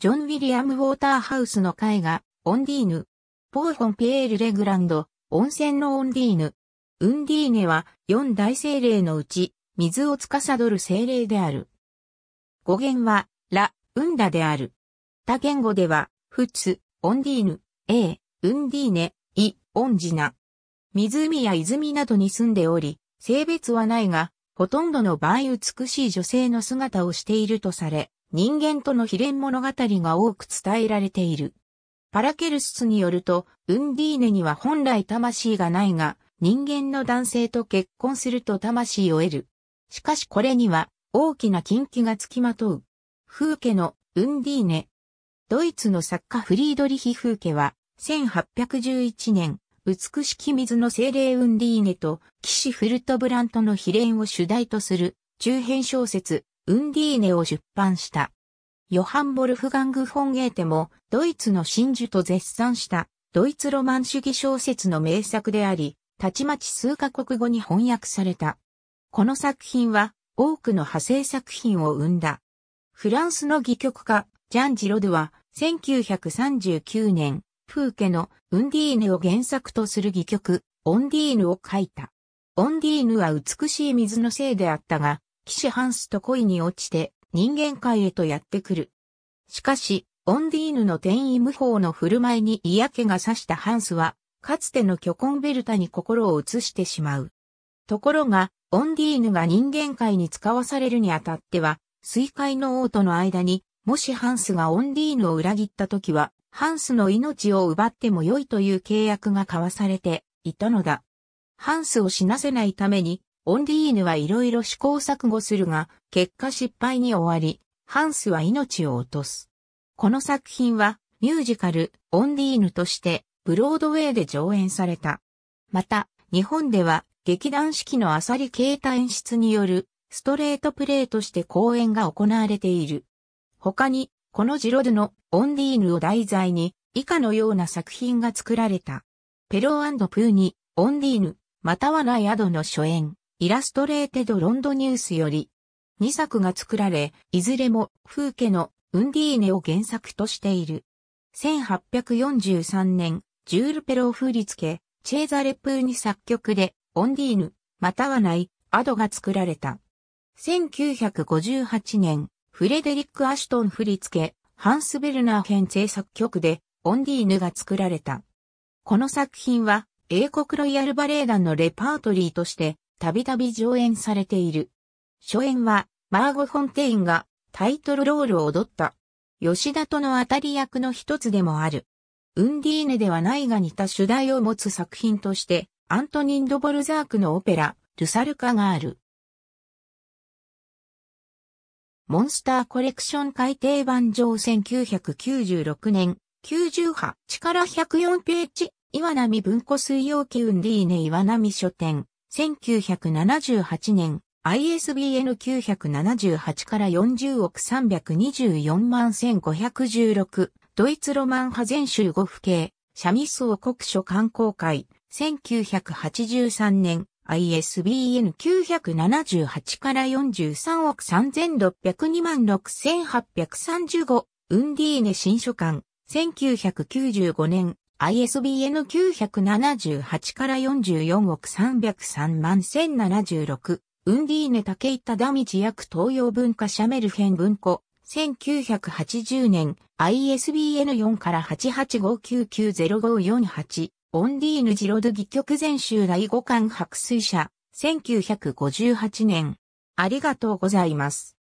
ジョン・ウィリアム・ウォーターハウスの絵画、オンディーヌ。ポーフォン・ピエール・レグランド、温泉のオンディーヌ。ウンディーネは四大精霊のうち、水を司る精霊である。語源は、ラ、ウンダである。他言語では、フツ、オンディーヌ、エー、ウンディーネ、イ、オンジナ。湖や泉などに住んでおり、性別はないが、ほとんどの場合美しい女性の姿をしているとされ、人間との秘伝物語が多く伝えられている。パラケルスによると、ウンディーネには本来魂がないが、人間の男性と結婚すると魂を得る。しかしこれには大きな禁忌がつきまとう。風景のウンディーネ。ドイツの作家フリードリヒ・フーケは、1811年、美しき水の精霊ウンディーネと、騎士フルトブラントの秘伝を主題とする、中編小説、ウンディーネを出版した。ヨハン・ボルフガング・フォン・エーテも、ドイツの真珠と絶賛した、ドイツロマン主義小説の名作であり、たちまち数カ国語に翻訳された。この作品は、多くの派生作品を生んだ。フランスの戯曲家、ジャン・ジロドは、1939年、プーケのウンディーヌを原作とする戯曲、オンディーヌを書いた。オンディーヌは美しい水のせいであったが、騎士ハンスと恋に落ちて人間界へとやってくる。しかし、オンディーヌの天意無法の振る舞いに嫌気がさしたハンスは、かつての巨根ベルタに心を移してしまう。ところが、オンディーヌが人間界に使わされるにあたっては、水界の王との間に、もしハンスがオンディーヌを裏切った時は、ハンスの命を奪っても良いという契約が交わされていたのだ。ハンスを死なせないために、オンディーヌはいろいろ試行錯誤するが、結果失敗に終わり、ハンスは命を落とす。この作品は、ミュージカル、オンディーヌとして、ブロードウェイで上演された。また、日本では、劇団四季のアサリ形態演出による、ストレートプレーとして公演が行われている。他に、このジロドのオンディーヌを題材に、以下のような作品が作られた。ペロープーに、オンディーヌ、またはなイアドの初演。イラストレーテド・ロンドニュースより、2作が作られ、いずれも風景のウンディーネを原作としている。1843年、ジュール・ペロを振り付け、チェーザレ・プーに作曲で、オンディーヌ、またはない、アドが作られた。1958年、フレデリック・アシュトン振り付け、ハンス・ベルナー編制作曲で、オンディーヌが作られた。この作品は、英国ロイヤルバレエ団のレパートリーとして、たびたび上演されている。初演は、マーゴ・フォンテインがタイトルロールを踊った。吉田との当たり役の一つでもある。ウンディーネではないが似た主題を持つ作品として、アントニン・ド・ボルザークのオペラ、ルサルカがある。モンスターコレクション改訂版上1996年、98から104ページ、岩波文庫水曜期ウンディーネ岩波書店。1978年、ISBN 978から40億324万1516、ドイツロマン派全州5府系、シャミス王国書観光会、1983年、ISBN 978から43億3602万6835、ウンディーネ新書館、1995年、ISBN 978から44億303万1076、ウンディーネ竹ダミチ役東洋文化シャメル編文庫、1980年、ISBN 4から8859905548、オンディーヌ・ジロドギ曲全集第5巻白水社、1958年。ありがとうございます。